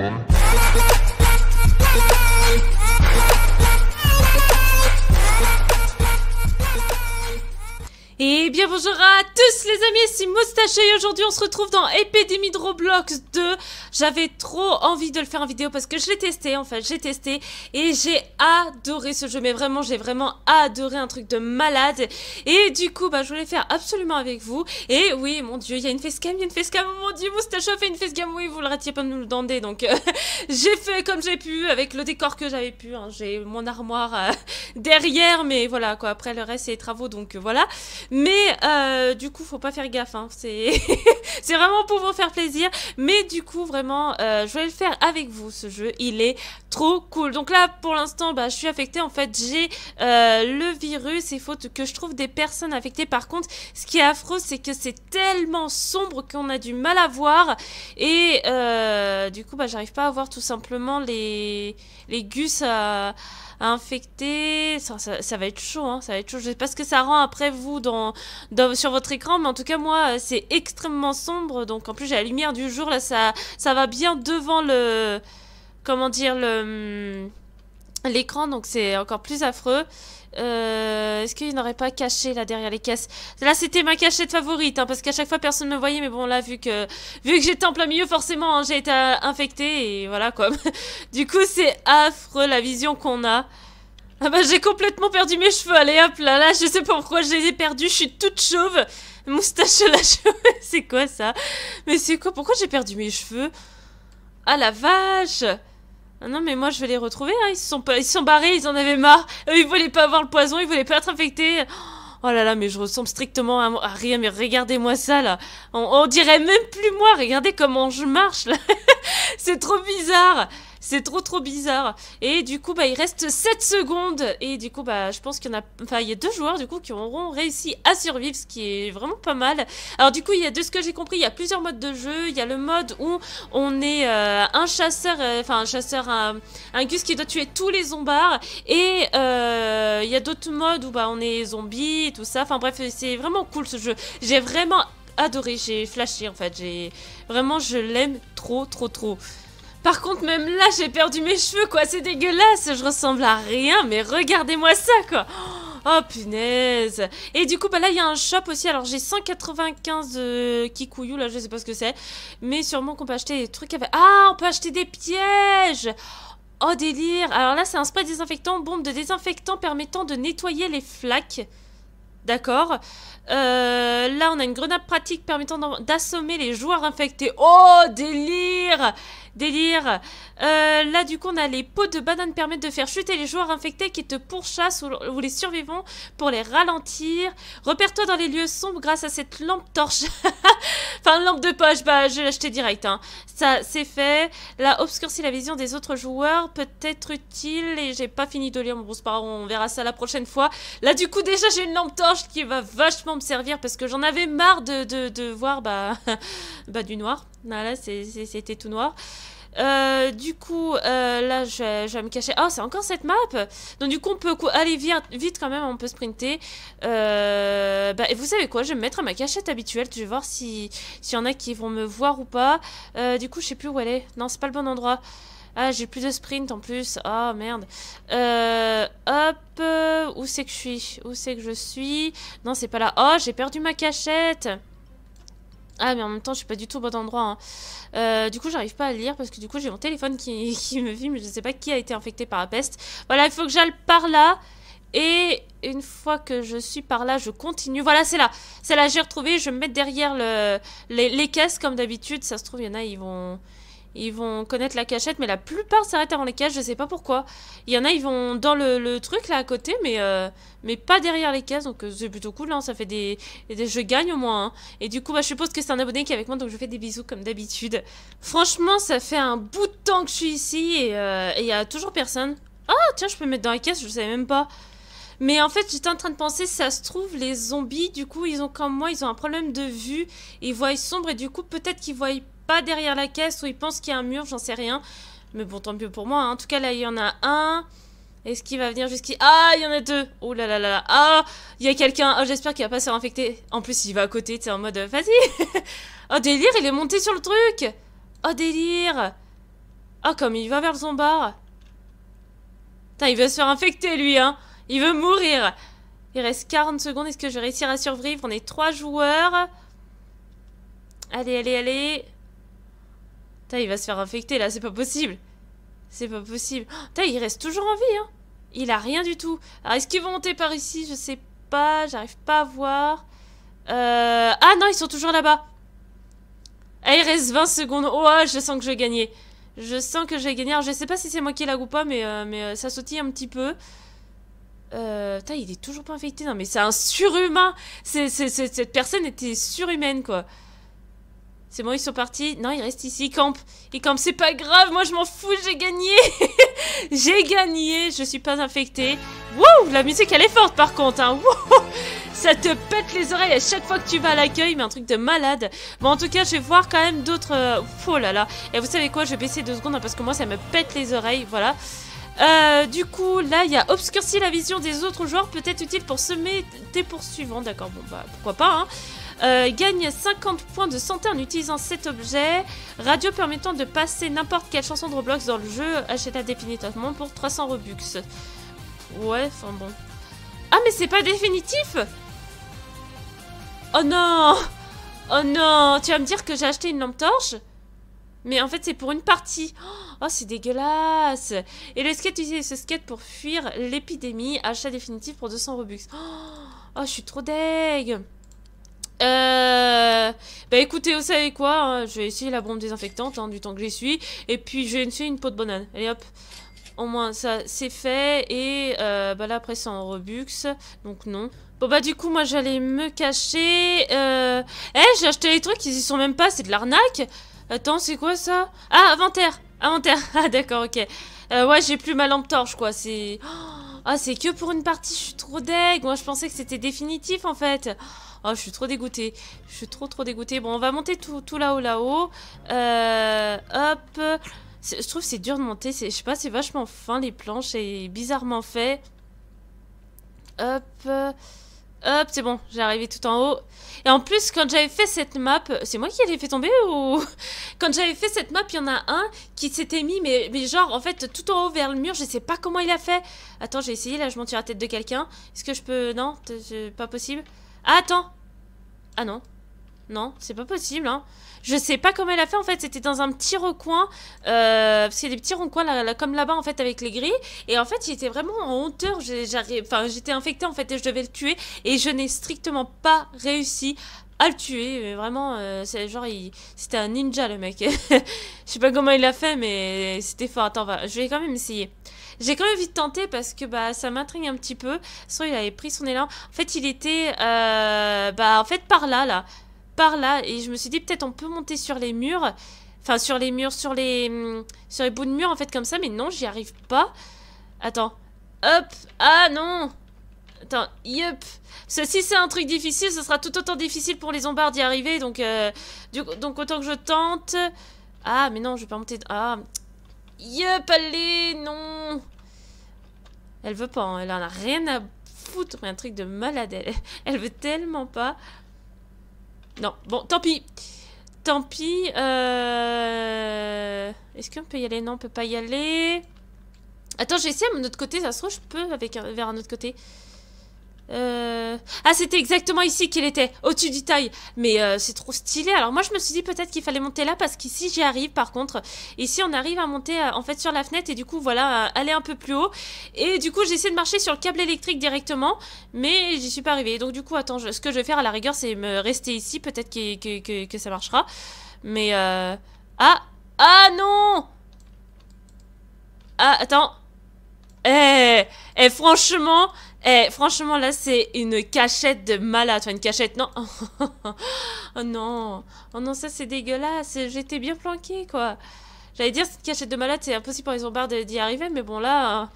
money. Et bien bonjour à tous les amis, c'est Moustache et aujourd'hui on se retrouve dans Epidémie de Roblox 2. J'avais trop envie de le faire en vidéo parce que je l'ai testé en fait, j'ai testé et j'ai adoré ce jeu. Mais vraiment, j'ai vraiment adoré un truc de malade. Et du coup, bah, je voulais faire absolument avec vous. Et oui, mon dieu, il y a une facecam, il y a une facecam, oh mon dieu, Moustache a fait une facecam, oui, vous le ratiez pas de nous le demander. Donc euh, j'ai fait comme j'ai pu avec le décor que j'avais pu. Hein. J'ai mon armoire euh, derrière, mais voilà quoi, après le reste c'est les travaux, donc euh, voilà. Mais euh, du coup, faut pas faire gaffe. Hein. C'est vraiment pour vous faire plaisir. Mais du coup, vraiment, euh, je vais le faire avec vous, ce jeu. Il est trop cool. Donc là, pour l'instant, bah, je suis affectée. En fait, j'ai euh, le virus. Il faut que je trouve des personnes affectées. Par contre, ce qui est affreux, c'est que c'est tellement sombre qu'on a du mal à voir. Et du coup, bah, j'arrive pas à voir tout simplement les, les gus à... Infecté. Ça, va être chaud, hein, ça va être chaud. Je sais pas ce que ça rend après vous dans, dans sur votre écran, mais en tout cas, moi, euh, c'est extrêmement sombre. Donc, en plus, j'ai la lumière du jour, là, ça, ça va bien devant le... Comment dire, le... Hum, l'écran, donc c'est encore plus affreux. Euh, est-ce qu'il n'aurait pas caché là derrière les caisses Là c'était ma cachette favorite hein, parce qu'à chaque fois personne ne me voyait mais bon là vu que vu que j'étais en plein milieu forcément hein, j'ai été euh, infectée et voilà quoi. du coup c'est affreux la vision qu'on a. Ah bah j'ai complètement perdu mes cheveux, allez hop là là, je sais pas pourquoi j'ai les ai je suis toute chauve, moustache à la chauve. c'est quoi ça Mais c'est quoi, pourquoi j'ai perdu mes cheveux Ah la vache ah non, mais moi je vais les retrouver, hein. ils, se sont pas... ils sont barrés, ils en avaient marre. ils voulaient pas avoir le poison, ils voulaient pas être infectés. Oh là là, mais je ressemble strictement à, rien, mais regardez-moi ça là. on dirait même plus moi, regardez comment je marche là. C'est trop bizarre. C'est trop trop bizarre. Et du coup, bah, il reste 7 secondes. Et du coup, bah, je pense qu'il y a... Enfin, il y a deux joueurs, du coup, qui auront réussi à survivre, ce qui est vraiment pas mal. Alors du coup, il y a, de ce que j'ai compris, il y a plusieurs modes de jeu. Il y a le mode où on est euh, un chasseur, euh, enfin un chasseur, un, un, gus qui doit tuer tous les zombards. Et euh, il y a d'autres modes où bah, on est zombie et tout ça. Enfin bref, c'est vraiment cool ce jeu. J'ai vraiment adoré, j'ai flashé en fait. J'ai Vraiment, je l'aime trop, trop, trop. Par contre, même là, j'ai perdu mes cheveux, quoi. C'est dégueulasse. Je ressemble à rien, mais regardez-moi ça, quoi. Oh punaise Et du coup, bah là, il y a un shop aussi. Alors, j'ai 195 euh, là, je sais pas ce que c'est. Mais sûrement qu'on peut acheter des trucs avec... Ah, on peut acheter des pièges Oh, délire Alors là, c'est un spray désinfectant, bombe de désinfectant permettant de nettoyer les flaques. D'accord euh, Là, on a une grenade pratique permettant d'assommer les joueurs infectés. Oh, délire délire. Euh, là, du coup, on a les pots de bananes permettent de faire chuter les joueurs infectés qui te pourchassent ou les survivants pour les ralentir. Repère-toi dans les lieux sombres grâce à cette lampe torche. enfin, une lampe de poche, bah, je l'ai acheté direct. Hein. Ça, c'est fait. La obscurcit la vision des autres joueurs peut être utile. Et j'ai pas fini de lire mon brousse-parole. on verra ça la prochaine fois. Là, du coup, déjà, j'ai une lampe torche qui va vachement me servir parce que j'en avais marre de, de, voir bah, bah, du noir. Là, c'était tout noir. Euh, du coup, euh, là, je, vais me cacher. Oh, c'est encore cette map Donc, du coup, on peut aller vite, vite quand même, on peut sprinter. Euh, bah, et vous savez quoi Je vais me mettre à ma cachette habituelle. Je vais voir s'il y en a qui vont me voir ou pas. du coup, je sais plus où elle est. Non, c'est pas le bon endroit. Ah, j'ai plus de sprint en plus. oh, merde. hop. où c'est que je suis Où c'est que je suis Non, c'est pas là. Oh, j'ai perdu ma cachette. Ah, mais en même temps, je suis pas du tout au bon endroit. Hein. Euh, du coup, j'arrive pas à lire parce que du coup, j'ai mon téléphone qui, qui, me filme. Je sais pas qui a été infecté par la peste. Voilà, il faut que j'aille par là. Et une fois que je suis par là, je continue. Voilà, c'est là. C'est là, j'ai retrouvé. Je vais me mettre derrière le, les, les caisses comme d'habitude. Ça se trouve, il y en a, ils vont ils vont connaître la cachette, mais la plupart s'arrêtent avant les caisses, je sais pas pourquoi. Il y en a, ils vont dans le, truc là à côté, mais, euh, mais pas derrière les caisses, donc euh, c'est plutôt cool, hein, ça fait des, Je gagne au moins, hein. et du coup, bah, je suppose que c'est un abonné qui est avec moi, donc je fais des bisous comme d'habitude. Franchement, ça fait un bout de temps que je suis ici, et euh, il y a toujours personne. Ah, oh, tiens, je peux me mettre dans les caisses, je savais même pas. Mais en fait, j'étais en train de penser, ça se trouve, les zombies, du coup, ils ont comme moi, ils ont un problème de vue, ils voient sombre, et du coup, peut-être qu'ils voient derrière la caisse ou il pense qu'il y a un mur, j'en sais rien. Mais bon, tant mieux pour moi. Hein. En tout cas, là, il y en a un. Est-ce qu'il va venir jusqu'ici Ah, il y en a deux Oh là là là là Ah, il y a quelqu'un Oh, j'espère qu'il va pas se réinfecter. En plus, il va à côté, c'est en mode, euh, vas-y Oh, délire, il est monté sur le truc Oh, délire Oh, comme il va vers le zombard Putain, il veut se faire infecter, lui, hein Il veut mourir Il reste 40 secondes, est-ce que je vais réussir à survivre On est trois joueurs Allez, allez, allez il va se faire infecter là, c'est pas possible. C'est pas possible. Oh, putain, il reste toujours en vie, hein. Il a rien du tout. Alors, est-ce qu'ils vont monter par ici Je sais pas, j'arrive pas à voir. Euh, ah non, ils sont toujours là-bas. Eh, il reste 20 secondes. Oh, ah, je sens que je vais Je sens que je vais gagner. je sais pas si c'est moi qui la ou pas, mais, euh, euh, ça sautille un petit peu. Euh, il est toujours pas infecté. Non, mais c'est un surhumain. cette personne était surhumaine, quoi. C'est bon, ils sont partis. Non, ils restent ici, ils campent. Ils campent, c'est pas grave, moi je m'en fous, j'ai gagné. j'ai gagné, je suis pas infectée. Wouh, la musique elle est forte par contre. Hein. ça te pète les oreilles à chaque fois que tu vas à l'accueil, mais un truc de malade. Bon, en tout cas, je vais voir quand même d'autres... Euh, oh là là. Et vous savez quoi, je vais baisser deux secondes hein, parce que moi ça me pète les oreilles, voilà. Euh, du coup, là, il y a obscurci la vision des autres joueurs, peut-être utile pour semer des poursuivants. D'accord, bon, bah, pourquoi pas, hein. Euh, gagne 50 points de santé en utilisant cet objet. Radio permettant de passer n'importe quelle chanson de Roblox dans le jeu, acheta définitivement pour 300 Robux. Ouais, enfin bon. Ah, mais c'est pas définitif Oh non Oh non Tu vas me dire que j'ai acheté une lampe torche Mais en fait, c'est pour une partie. Oh Oh, c'est dégueulasse Et le skate, utilisé ce skate pour fuir l'épidémie. Achat définitif pour 200 Robux. Oh, oh, je suis trop deg euh... Bah écoutez, vous savez quoi hein, Je vais essayer la bombe désinfectante hein, du temps que j'y suis. Et puis je vais essayer une peau de banane. Allez hop au moins ça c'est fait et euh, bah là après c'est en Robux donc non. Bon bah du coup moi j'allais me cacher. Euh... Eh j'ai acheté les trucs ils y sont même pas c'est de l'arnaque. Attends c'est quoi ça Ah inventaire ah, Ah, d'accord, ok. Euh, ouais, j'ai plus ma lampe torche, quoi. C'est... Oh, ah, c'est que pour une partie, je suis trop deg. Moi, je pensais que c'était définitif, en fait. Oh, je suis trop dégoûtée. Je suis trop, trop dégoûtée. Bon, on va monter tout, là-haut, là-haut. Euh, hop. Je trouve c'est dur de monter. Je sais pas, c'est vachement fin, les planches. Et bizarrement fait. Hop. Hop, c'est bon, j'ai arrivé tout en haut. Et en plus, quand j'avais fait cette map, c'est moi qui l'ai fait tomber ou Quand j'avais fait cette map, il y en a un qui s'était mis, mais, genre, en fait, tout en haut vers le mur, je sais pas comment il a fait. Attends, j'ai essayé, là, je monte sur la tête de quelqu'un. Est-ce que je peux... Non, c'est pas possible. Ah, attends. Ah non, non, c'est pas possible, hein. Je sais pas comment elle a fait, en fait, c'était dans un petit recoin, euh, c'est des petits recoins, comme là-bas, en fait, avec les grilles, et en fait, il était vraiment en hauteur, enfin, j'étais infectée, en fait, et je devais le tuer, et je n'ai strictement pas réussi à le tuer, vraiment, euh, c'est genre, c'était un ninja, le mec. je sais pas comment il a fait, mais c'était fort. Attends, va, je vais quand même essayer. J'ai quand même vite tenté parce que bah ça m'intrigue un petit peu. Soit il avait pris son élan. En fait, il était euh, bah en fait par là là là et je me suis dit peut-être on peut monter sur les murs, enfin sur les murs, sur les hum, sur les bouts de murs en fait comme ça, mais non j'y arrive pas. Attends, hop, ah non, attends, yup. Ceci c'est un truc difficile, ce sera tout autant difficile pour les zombards d'y arriver, donc euh, du, donc autant que je tente. Ah mais non, je vais pas monter. Ah, yup, allez, non. Elle veut pas, hein. elle en a rien à foutre, un truc de malade. Elle, elle veut tellement pas. Non, bon, tant pis. Tant pis. Euh, est-ce qu'on peut y aller Non, on peut pas y aller. Attends, j'ai essayé à mon autre côté. Ça se trouve, je peux avec vers un autre côté. Euh, ah, c'était exactement ici qu'il était, au-dessus du taille. Mais euh, c'est trop stylé. Alors moi, je me suis dit peut-être qu'il fallait monter là parce qu'ici, j'y arrive. Par contre, ici, on arrive à monter euh, en fait sur la fenêtre et du coup, voilà, aller un peu plus haut. Et du coup, j'ai essayé de marcher sur le câble électrique directement, mais j'y suis pas arrivée. Donc du coup, attends, ce que je vais faire à la rigueur, c'est me rester ici. Peut-être que, ça marchera. Mais ah ah non ah attends. Eh, eh franchement, eh, franchement, là, c'est une cachette de malade. Enfin, une cachette, non. oh non. Oh non, ça, c'est dégueulasse. J'étais bien planqué quoi. J'allais dire, cette cachette de malade, c'est impossible pour les zombards d'y arriver, mais bon, là, hein,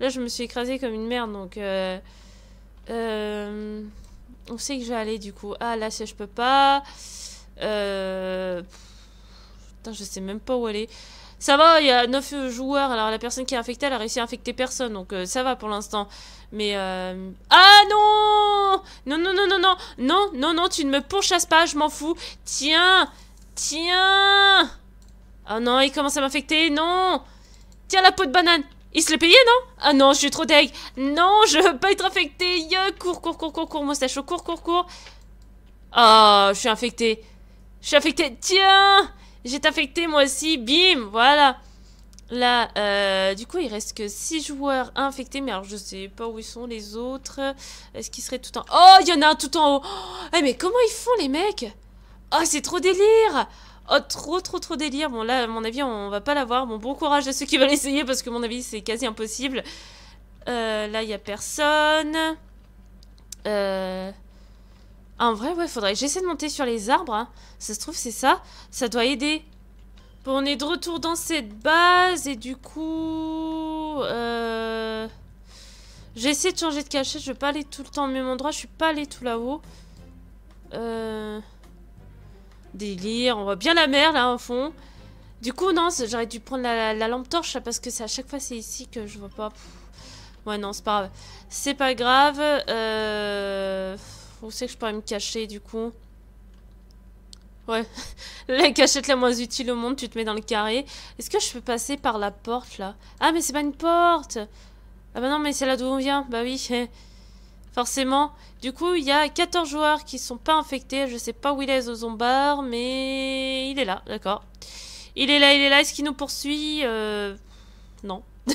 là, je me suis écrasée comme une merde, donc... Euh... Euh... On sait que je vais aller, du coup. Ah, là, je peux pas... Euh... Putain, je sais même pas où aller ça va, il y a 9 joueurs, alors la personne qui est infectée, elle a réussi à infecter personne, donc euh, ça va pour l'instant. Mais... Euh... Ah non Non, non, non, non, non Non, non, non, tu ne me pourchasses pas, je m'en fous Tiens Tiens Oh non, il commence à m'infecter, non Tiens la peau de banane il se l'est payé, non Ah non, je suis trop deg. Non, je veux pas être infecté. Yeah, cours, cours, cours, cours, cours, moustache, cours, cours, cours. Ah, oh, je suis infecté. Je suis infecté. Tiens j'ai affecté moi aussi, bim, voilà. Là, euh, du coup, il reste que 6 joueurs infectés, mais alors je sais pas où ils sont les autres. Est-ce qu'ils seraient tout en... Oh, il y en a un tout en haut oh, eh, Mais comment ils font les mecs Oh, c'est trop délire Oh, trop, trop, trop délire. Bon, là, à mon avis, on va pas l'avoir. Bon, bon courage à ceux qui veulent essayer, parce que, à mon avis, c'est quasi impossible. Euh, là, il y a personne. Euh... En vrai, ouais, faudrait. J'essaie de monter sur les arbres. Hein. Ça se trouve, c'est ça. Ça doit aider. Bon, on est de retour dans cette base. Et du coup... Euh... de changer de cachette. Je vais pas aller tout le temps au même endroit. Je suis pas allée tout là-haut. Euh... Délire. On voit bien la mer, là, en fond. Du coup, non, j'aurais dû prendre la, lampe torche, parce que c'est à chaque fois, c'est ici que je vois pas. Ouais, non, c'est pas grave. C'est pas grave. Euh... Où c'est que je pourrais me cacher, du coup Ouais, la cachette la moins utile au monde, tu te mets dans le carré. Est-ce que je peux passer par la porte, là Ah, mais c'est pas une porte Ah bah non, mais c'est là d'où on vient. Bah oui, forcément. Du coup, il y a 14 joueurs qui sont pas infectés. Je sais pas où il est, au Zombar, mais il est là, d'accord. Il est là, il est là. Est-ce qu'il nous poursuit euh, Non.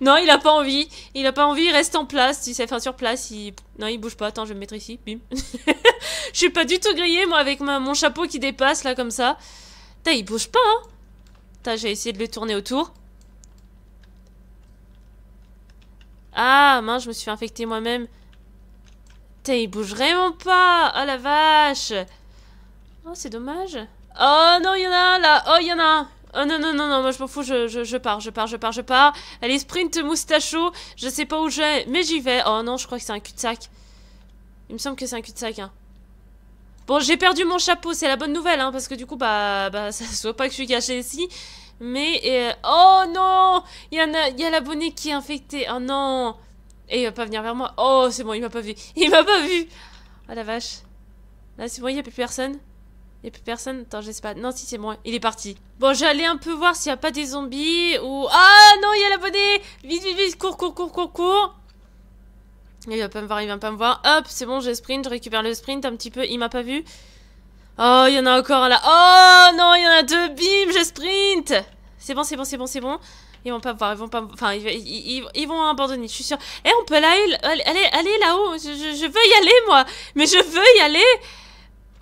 non, il a pas envie. Il a pas envie, reste en place. Il sait faire sur place. Il... Non, il bouge pas. Attends, je vais me mettre ici. Bim. je suis pas du tout grillée, moi, avec mon chapeau qui dépasse, là, comme ça. T'as, il bouge pas, hein. j'ai essayé de le tourner autour. Ah, mince, je me suis fait infecter moi-même. T'as, il bouge vraiment pas. Oh la vache. Oh, c'est dommage. Oh non, il y en a un là. Oh, il y en a un. Oh non, non, non, non, moi je m'en fous, je, je, pars, je pars, je pars, je pars. Allez, sprint moustacho, je sais pas où j'ai, mais j'y vais. Oh non, je crois que c'est un cul-de-sac. Il me semble que c'est un cul-de-sac, hein. Bon, j'ai perdu mon chapeau, c'est la bonne nouvelle, hein, parce que du coup, bah, bah ça se voit pas que je suis caché ici. Mais, euh, oh non Il y en a, il y l'abonné qui est infecté, oh non Et il va pas venir vers moi. Oh, c'est bon, il m'a pas vu. Il m'a pas vu Oh la vache. Là, c'est bon, il y a plus personne. Y'a plus personne Attends, j'espère. Non, si, c'est moi. Il est parti. Bon, j'allais un peu voir s'il n'y a pas des zombies ou... Ah non, il y a l'abonné Vite, vite, vite Cours, cours, cours, cours, cours Il va pas me voir, il va pas me voir. Hop, c'est bon, je sprint, je récupère le sprint un petit peu. Il m'a pas vu. Oh, il y en a encore un là. Oh non, il y en a deux. Bim, je sprint C'est bon, c'est bon, c'est bon, c'est bon. Ils vont pas me voir, ils vont pas Enfin, ils, vont abandonner, je suis sûre. Eh, on peut aller, allez, allez là-haut. je veux y aller, moi. Mais je veux y aller.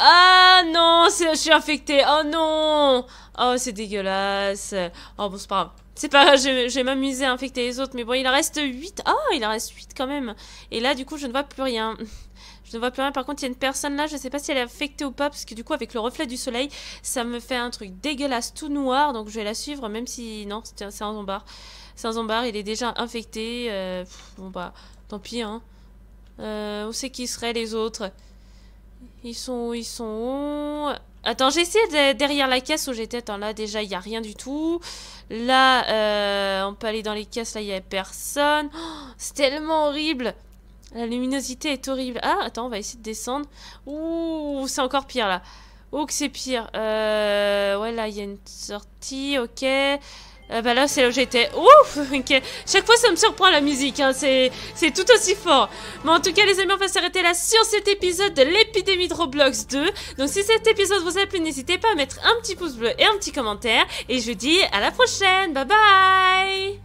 Ah non, je suis infecté. Oh non. Oh, c'est dégueulasse. Oh bon, c'est pas grave. C'est pas grave, j'ai à infecter les autres. Mais bon, il en reste 8. Ah, oh, il en reste 8 quand même. Et là, du coup, je ne vois plus rien. Je ne vois plus rien. Par contre, il y a une personne là, je ne sais pas si elle est infectée ou pas, parce que du coup, avec le reflet du soleil, ça me fait un truc dégueulasse, tout noir. Donc, je vais la suivre, même si... Non, c'est un zombard. C'est un zombard, il est déjà infecté. Euh, bon, bah, tant pis, hein. Euh, où c'est qui seraient les autres ils sont où Ils sont Attends, j'ai essayé derrière la caisse où j'étais. Attends, là, déjà, il n'y a rien du tout. Là, euh, on peut aller dans les caisses. Là, il n'y a personne. Oh, c'est tellement horrible. La luminosité est horrible. Ah, attends, on va essayer de descendre. Ouh, c'est encore pire, là. Oh, que c'est pire. Euh, ouais, là, il y a une sortie. Ok. Ah bah là, c'est là où j'étais. Ouf Chaque fois, ça me surprend la musique. Hein. C'est tout aussi fort. Mais en tout cas, les amis, on va s'arrêter là sur cet épisode de l'épidémie de Roblox 2. Donc, si cet épisode vous a plu, n'hésitez pas à mettre un petit pouce bleu et un petit commentaire. Et je vous dis à la prochaine. Bye bye